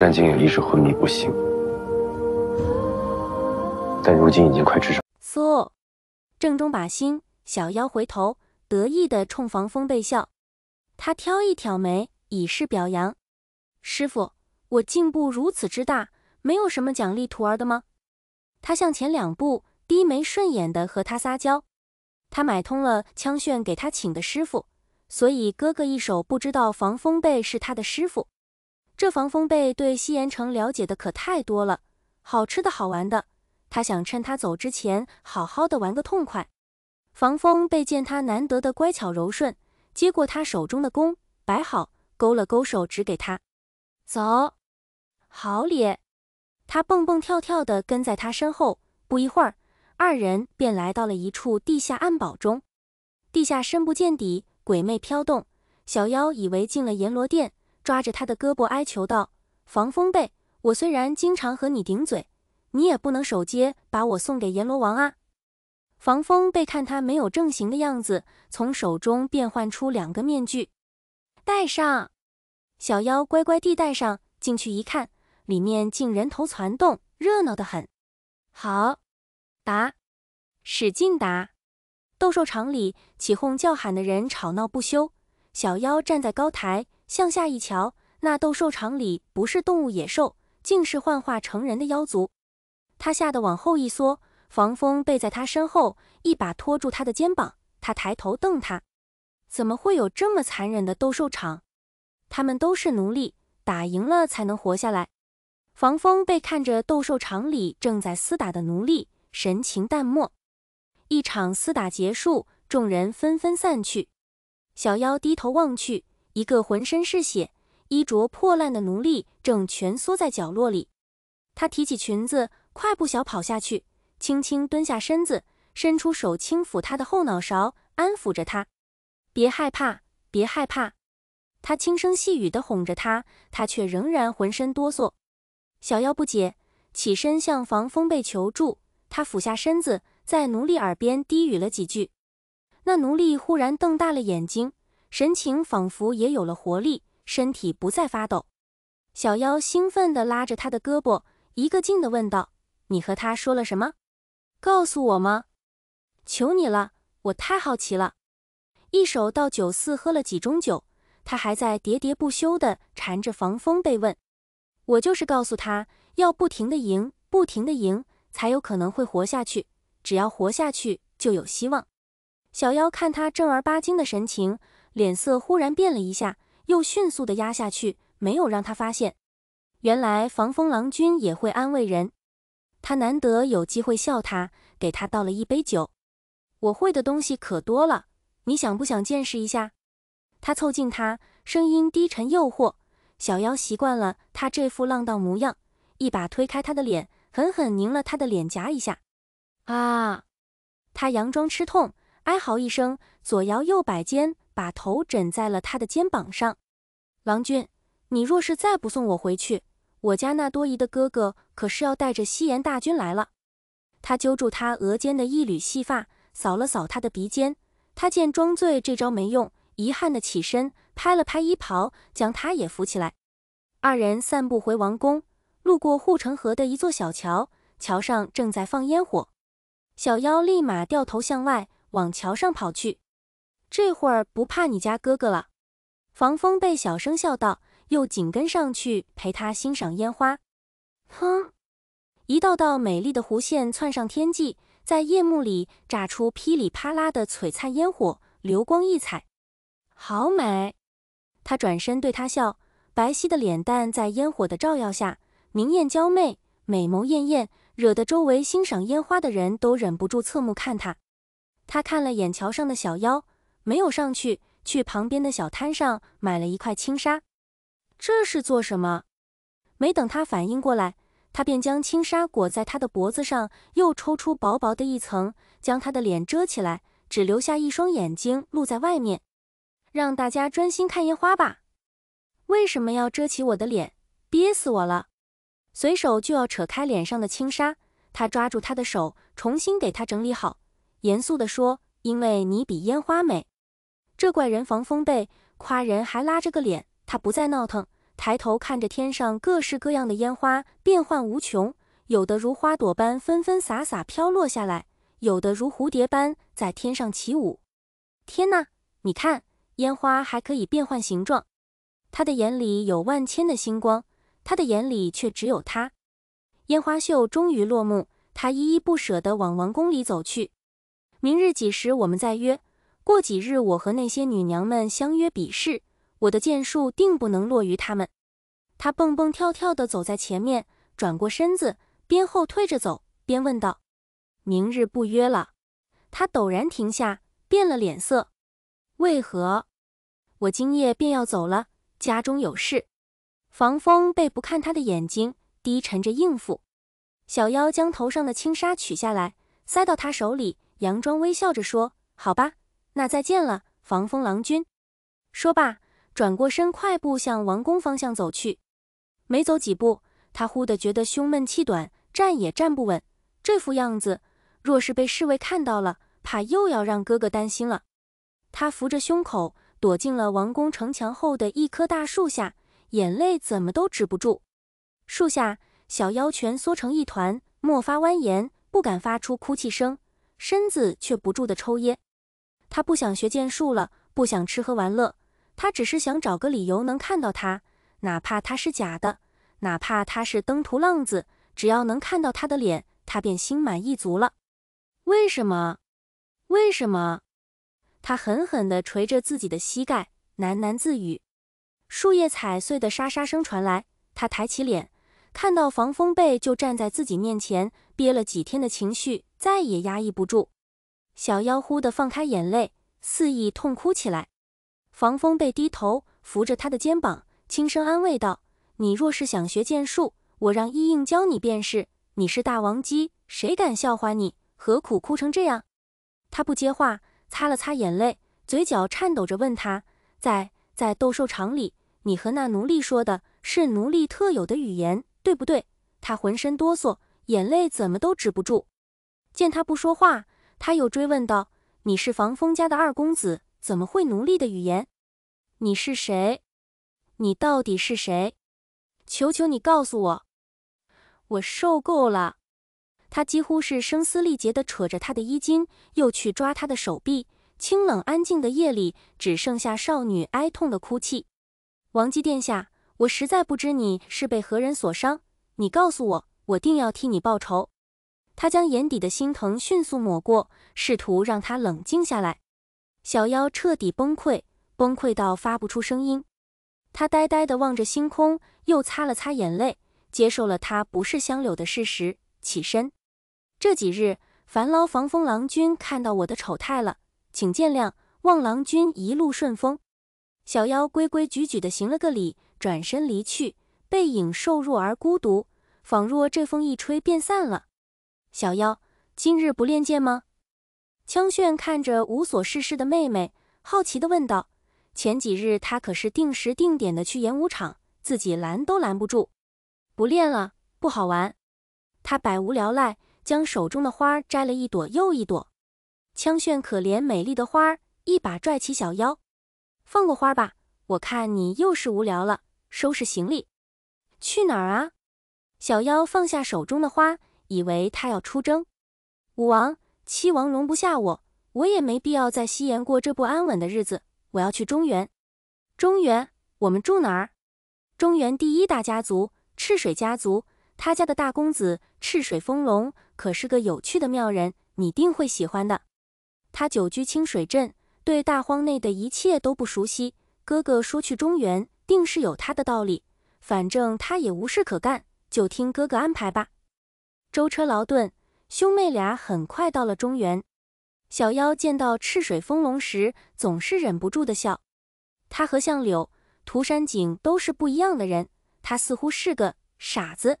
但警也一直昏迷不醒，但如今已经快至少。苏，正中靶心，小妖回头得意的冲防风背笑，他挑一挑眉以示表扬。师傅，我进步如此之大，没有什么奖励徒儿的吗？他向前两步低眉顺眼的和他撒娇。他买通了枪炫给他请的师傅，所以哥哥一手不知道防风背是他的师傅。这防风被对西延城了解的可太多了，好吃的好玩的，他想趁他走之前好好的玩个痛快。防风被见他难得的乖巧柔顺，接过他手中的弓，摆好，勾了勾手指给他，走，好咧。他蹦蹦跳跳的跟在他身后，不一会儿，二人便来到了一处地下暗堡中。地下深不见底，鬼魅飘动，小妖以为进了阎罗殿。抓着他的胳膊哀求道：“防风被，我虽然经常和你顶嘴，你也不能手接把我送给阎罗王啊！”防风被看他没有正形的样子，从手中变换出两个面具，戴上。小妖乖乖地戴上，进去一看，里面竟人头攒动，热闹得很。好，打，使劲打！斗兽场里起哄叫喊的人吵闹不休，小妖站在高台。向下一瞧，那斗兽场里不是动物野兽，竟是幻化成人的妖族。他吓得往后一缩，防风背在他身后，一把拖住他的肩膀。他抬头瞪他，怎么会有这么残忍的斗兽场？他们都是奴隶，打赢了才能活下来。防风被看着斗兽场里正在厮打的奴隶，神情淡漠。一场厮打结束，众人纷纷散去。小妖低头望去。一个浑身是血、衣着破烂的奴隶正蜷缩在角落里，他提起裙子，快步小跑下去，轻轻蹲下身子，伸出手轻抚他的后脑勺，安抚着他：“别害怕，别害怕。”他轻声细语地哄着他，他却仍然浑身哆嗦。小妖不解，起身向防风被求助，他俯下身子，在奴隶耳边低语了几句，那奴隶忽然瞪大了眼睛。神情仿佛也有了活力，身体不再发抖。小妖兴奋地拉着他的胳膊，一个劲地问道：“你和他说了什么？告诉我吗？求你了，我太好奇了。”一手到酒肆喝了几盅酒，他还在喋喋不休地缠着防风被问：“我就是告诉他，要不停地赢，不停地赢，才有可能会活下去。只要活下去，就有希望。”小妖看他正儿八经的神情。脸色忽然变了一下，又迅速的压下去，没有让他发现。原来防风郎君也会安慰人。他难得有机会笑他，给他倒了一杯酒。我会的东西可多了，你想不想见识一下？他凑近他，声音低沉诱惑。小妖习惯了他这副浪荡模样，一把推开他的脸，狠狠拧了他的脸颊一下。啊！他佯装吃痛，哀嚎一声，左摇右摆间把头枕在了他的肩膀上，郎君，你若是再不送我回去，我家那多疑的哥哥可是要带着西炎大军来了。他揪住他额间的一缕细发，扫了扫他的鼻尖。他见装醉这招没用，遗憾的起身，拍了拍衣袍，将他也扶起来。二人散步回王宫，路过护城河的一座小桥，桥上正在放烟火，小妖立马掉头向外，往桥上跑去。这会儿不怕你家哥哥了，防风被小声笑道，又紧跟上去陪他欣赏烟花。哼，一道道美丽的弧线窜上天际，在夜幕里炸出噼里啪啦的璀璨烟火，流光溢彩，好美！他转身对他笑，白皙的脸蛋在烟火的照耀下明艳娇媚，美眸艳艳，惹得周围欣赏烟花的人都忍不住侧目看他。他看了眼桥上的小妖。没有上去，去旁边的小摊上买了一块轻纱，这是做什么？没等他反应过来，他便将轻纱裹在他的脖子上，又抽出薄薄的一层，将他的脸遮起来，只留下一双眼睛露在外面，让大家专心看烟花吧。为什么要遮起我的脸？憋死我了！随手就要扯开脸上的轻纱，他抓住他的手，重新给他整理好，严肃地说。因为你比烟花美，这怪人防风被夸人还拉着个脸。他不再闹腾，抬头看着天上各式各样的烟花，变幻无穷。有的如花朵般纷纷洒洒飘落下来，有的如蝴蝶般在天上起舞。天哪，你看，烟花还可以变换形状。他的眼里有万千的星光，他的眼里却只有他。烟花秀终于落幕，他依依不舍地往王宫里走去。明日几时，我们再约。过几日，我和那些女娘们相约比试，我的剑术定不能落于她们。他蹦蹦跳跳地走在前面，转过身子，边后退着走边问道：“明日不约了？”他陡然停下，变了脸色：“为何？我今夜便要走了，家中有事。”防风被不看他的眼睛，低沉着应付。小妖将头上的轻纱取下来，塞到他手里。佯装微笑着说：“好吧，那再见了，防风郎君。”说罢，转过身，快步向王宫方向走去。没走几步，他忽地觉得胸闷气短，站也站不稳。这副样子，若是被侍卫看到了，怕又要让哥哥担心了。他扶着胸口，躲进了王宫城墙后的一棵大树下，眼泪怎么都止不住。树下，小妖蜷缩成一团，莫发蜿蜒，不敢发出哭泣声。身子却不住的抽噎。他不想学剑术了，不想吃喝玩乐，他只是想找个理由能看到他，哪怕他是假的，哪怕他是登徒浪子，只要能看到他的脸，他便心满意足了。为什么？为什么？他狠狠地捶着自己的膝盖，喃喃自语。树叶踩碎的沙沙声传来，他抬起脸。看到防风被就站在自己面前，憋了几天的情绪再也压抑不住，小妖忽地放开眼泪，肆意痛哭起来。防风被低头扶着他的肩膀，轻声安慰道：“你若是想学剑术，我让一应教你便是。你是大王姬，谁敢笑话你？何苦哭成这样？”他不接话，擦了擦眼泪，嘴角颤抖着问他：“在在斗兽场里，你和那奴隶说的是奴隶特有的语言？”对不对？他浑身哆嗦，眼泪怎么都止不住。见他不说话，他又追问道：“你是防风家的二公子，怎么会奴隶的语言？你是谁？你到底是谁？求求你告诉我！我受够了！”他几乎是声嘶力竭地扯着他的衣襟，又去抓他的手臂。清冷安静的夜里，只剩下少女哀痛的哭泣。王姬殿下。我实在不知你是被何人所伤，你告诉我，我定要替你报仇。他将眼底的心疼迅速抹过，试图让他冷静下来。小妖彻底崩溃，崩溃到发不出声音。他呆呆地望着星空，又擦了擦眼泪，接受了他不是香柳的事实，起身。这几日烦劳防风郎君看到我的丑态了，请见谅。望郎君一路顺风。小妖规规矩矩地行了个礼。转身离去，背影瘦弱而孤独，仿若这风一吹便散了。小妖，今日不练剑吗？枪炫看着无所事事的妹妹，好奇地问道。前几日他可是定时定点的去演武场，自己拦都拦不住。不练了，不好玩。他百无聊赖，将手中的花摘了一朵又一朵。枪炫可怜美丽的花儿，一把拽起小妖：“放过花吧，我看你又是无聊了。”收拾行李，去哪儿啊？小妖放下手中的花，以为他要出征。武王、七王容不下我，我也没必要在西延过这不安稳的日子。我要去中原。中原，我们住哪儿？中原第一大家族赤水家族，他家的大公子赤水风龙可是个有趣的妙人，你定会喜欢的。他久居清水镇，对大荒内的一切都不熟悉。哥哥说去中原。定是有他的道理，反正他也无事可干，就听哥哥安排吧。舟车劳顿，兄妹俩很快到了中原。小妖见到赤水风龙时，总是忍不住的笑。他和向柳、涂山璟都是不一样的人，他似乎是个傻子。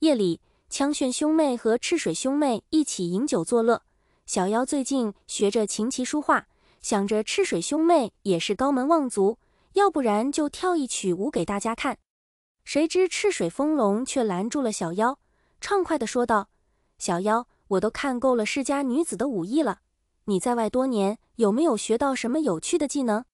夜里，枪炫兄妹和赤水兄妹一起饮酒作乐。小妖最近学着琴棋书画，想着赤水兄妹也是高门望族。要不然就跳一曲舞给大家看。谁知赤水风龙却拦住了小妖，畅快地说道：“小妖，我都看够了世家女子的武艺了，你在外多年，有没有学到什么有趣的技能？”“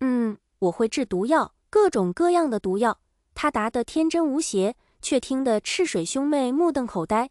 嗯，我会制毒药，各种各样的毒药。”他答得天真无邪，却听得赤水兄妹目瞪口呆。